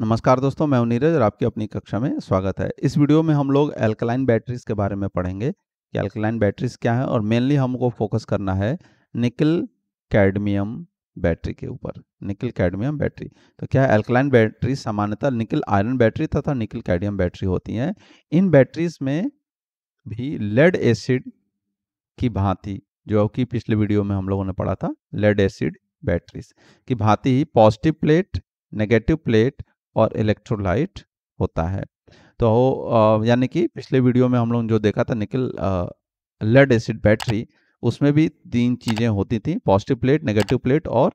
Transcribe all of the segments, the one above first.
नमस्कार दोस्तों मैं नीरज और आपकी अपनी कक्षा में स्वागत है इस वीडियो में हम लोग एल्कलाइन बैटरीज के बारे में पढ़ेंगे कि एल्कलाइन बैटरीज क्या है और मेनली हमको फोकस करना है निकल कैडमियम बैटरी के ऊपर निकल कैडमियम बैटरी तो क्या है एल्कलाइन बैटरी सामान्यतः निकल आयरन बैटरी तथा निकल कैडमियम बैटरी होती हैं इन बैटरीज में भी लेड एसिड की भांति जो कि पिछले वीडियो में हम लोगों ने पढ़ा था लेड एसिड बैटरीज की भांति ही पॉजिटिव प्लेट नेगेटिव प्लेट और इलेक्ट्रोलाइट होता है तो यानी कि पिछले वीडियो में हम लोग जो देखा था निकल लेड एसिड बैटरी उसमें भी तीन चीज़ें होती थी पॉजिटिव प्लेट नेगेटिव प्लेट और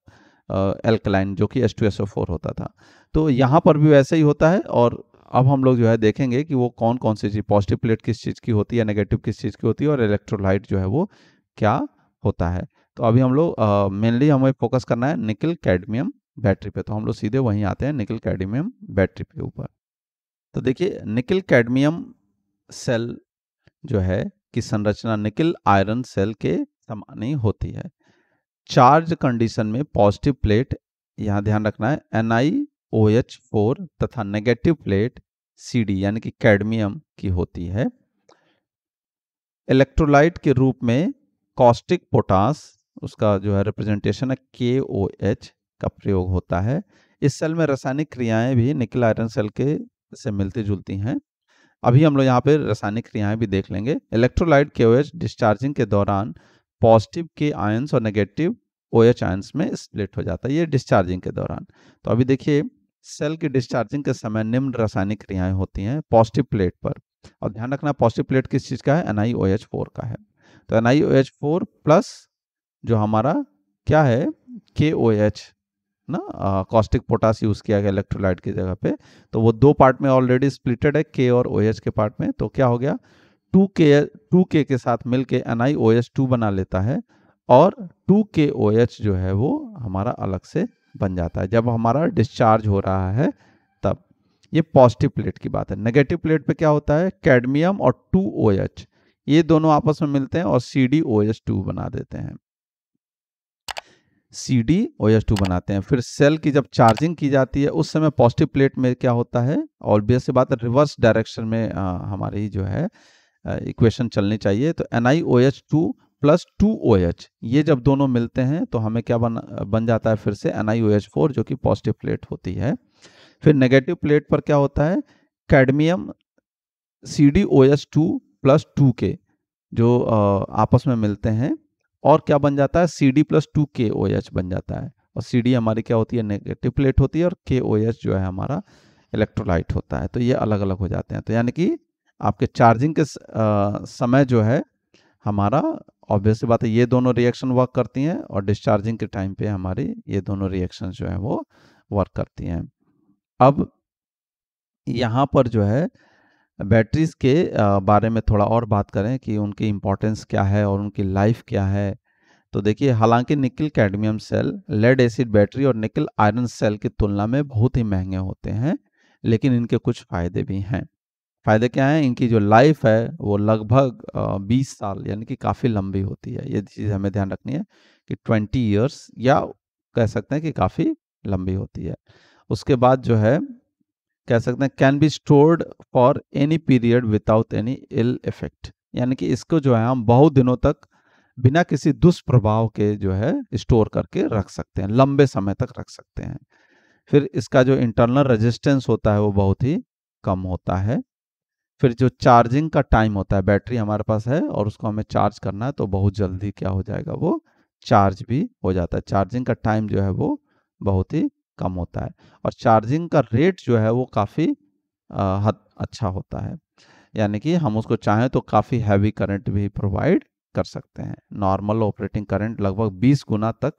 एल्कलाइन जो कि S two S O four होता था तो यहाँ पर भी वैसे ही होता है और अब हम लोग जो है देखेंगे कि वो कौन कौन सी चीज़ पॉजिटिव प्लेट किस चीज़ की होती है नेगेटिव किस चीज़ की होती है और इलेक्ट्रोलाइट जो है वो क्या होता है तो अभी हम लोग मेनली हमें फोकस करना है निकल कैडमियम बैटरी पे तो हम लोग सीधे वहीं आते हैं निकल कैडमियम बैटरी पे ऊपर तो देखिए निकल कैडमियम सेल जो है कि संरचना निकल आयरन सेल के समान ही होती है चार्ज कंडीशन में पॉजिटिव प्लेट यहाँ ध्यान रखना है N I O H four तथा नेगेटिव प्लेट सी डी यानी कि कैडमियम की होती है इलेक्ट्रोलाइट के रूप में कॉस्टिक पोटास उसका जो है रिप्रेजेंटेशन है के ओ एच का प्रयोग होता है इस सेल में रासायनिक क्रियाएं भी निकल आयरन सेल के से मिलती जुलती हैं अभी हम लोग यहाँ पे रासायनिक क्रियाएं भी देख लेंगे इलेक्ट्रोलाइट के ओएच डिस्चार्जिंग के दौरान पॉजिटिव के आयंस और नेगेटिव ओ एच आयंस में स्प्लिट हो जाता है ये डिस्चार्जिंग के दौरान तो अभी देखिए सेल की डिस्चार्जिंग के समय निम्न रासायनिक क्रियाएं होती हैं पॉजिटिव प्लेट पर और ध्यान रखना पॉजिटिव प्लेट किस चीज़ का है एन का है तो एन प्लस जो हमारा क्या है के ओ एच ना कॉस्टिक पोटास यूज़ किया गया इलेक्ट्रोलाइट की जगह पे तो वो दो पार्ट में ऑलरेडी स्प्लिटेड है के और ओ OH के पार्ट में तो क्या हो गया टू के टू के के साथ मिल के एन आई टू बना लेता है और टू के ओ एच जो है वो हमारा अलग से बन जाता है जब हमारा डिस्चार्ज हो रहा है तब ये पॉजिटिव प्लेट की बात है नेगेटिव प्लेट पे क्या होता है कैडमियम और टू ओ एच ये दोनों आपस में मिलते हैं और सी डी ओ बना देते हैं C D O S two बनाते हैं फिर सेल की जब चार्जिंग की जाती है उस समय पॉजिटिव प्लेट में क्या होता है और बेस से बात है रिवर्स डायरेक्शन में आ, हमारी जो है इक्वेशन चलनी चाहिए तो N I O H two plus two O H ये जब दोनों मिलते हैं तो हमें क्या बन बन जाता है फिर से N I O H four जो कि पॉजिटिव प्लेट होती है फिर नेगेटिव प्लेट पर क्या होता है cadmium C D O H two plus two के जो आपस में मिलते हैं और क्या बन जाता है सी डी प्लस टू के ओ एच बन जाता है और सी डी हमारी क्या होती है नेगेटिव प्लेट होती है और के ओ एच जो है हमारा इलेक्ट्रोलाइट होता है तो ये अलग अलग हो जाते हैं तो यानी कि आपके चार्जिंग के समय जो है हमारा ऑब्वियस बात है ये दोनों रिएक्शन वर्क करती हैं और डिस्चार्जिंग के टाइम पे हमारी ये दोनों रिएक्शन जो है वो वर्क करती हैं अब यहाँ पर जो है बैटरीज़ के बारे में थोड़ा और बात करें कि उनकी इम्पोर्टेंस क्या है और उनकी लाइफ क्या है तो देखिए हालांकि nickel cadmium cell lead acid battery और निकल आयरन सेल की तुलना में बहुत ही महंगे होते हैं लेकिन इनके कुछ फ़ायदे भी हैं फ़ायदे क्या हैं इनकी जो लाइफ है वो लगभग 20 साल यानी कि काफ़ी लंबी होती है ये चीज़ हमें ध्यान रखनी है कि 20 ईयर्स या कह सकते हैं कि काफ़ी लंबी होती है उसके बाद जो है कह सकते हैं can be stored for any period without any ill effect यानी कि इसको जो है हम बहुत दिनों तक बिना किसी दुष्प्रभाव के जो है स्टोर करके रख सकते हैं लंबे समय तक रख सकते हैं फिर इसका जो इंटरनल रेजिस्टेंस होता है वो बहुत ही कम होता है फिर जो चार्जिंग का टाइम होता है बैटरी हमारे पास है और उसको हमें चार्ज करना है तो बहुत जल्दी क्या हो जाएगा वो चार्ज भी हो जाता है चार्जिंग का टाइम जो है वो बहुत ही कम होता है और चार्जिंग का रेट जो है वो काफ़ी हद अच्छा होता है यानी कि हम उसको चाहें तो काफ़ी हैवी करंट भी प्रोवाइड कर सकते हैं नॉर्मल ऑपरेटिंग करंट लगभग 20 गुना तक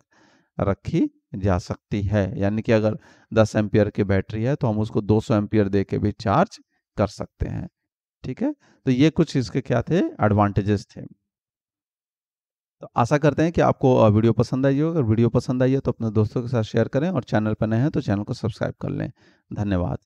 रखी जा सकती है यानी कि अगर 10 एम्पियर की बैटरी है तो हम उसको 200 एम्पियर दे के भी चार्ज कर सकते हैं ठीक है तो ये कुछ इसके क्या थे एडवांटेजेस थे तो आशा करते हैं कि आपको वीडियो पसंद आई हो अगर वीडियो पसंद आई है तो अपने दोस्तों के साथ शेयर करें और चैनल पर नए हैं तो चैनल को सब्सक्राइब कर लें धन्यवाद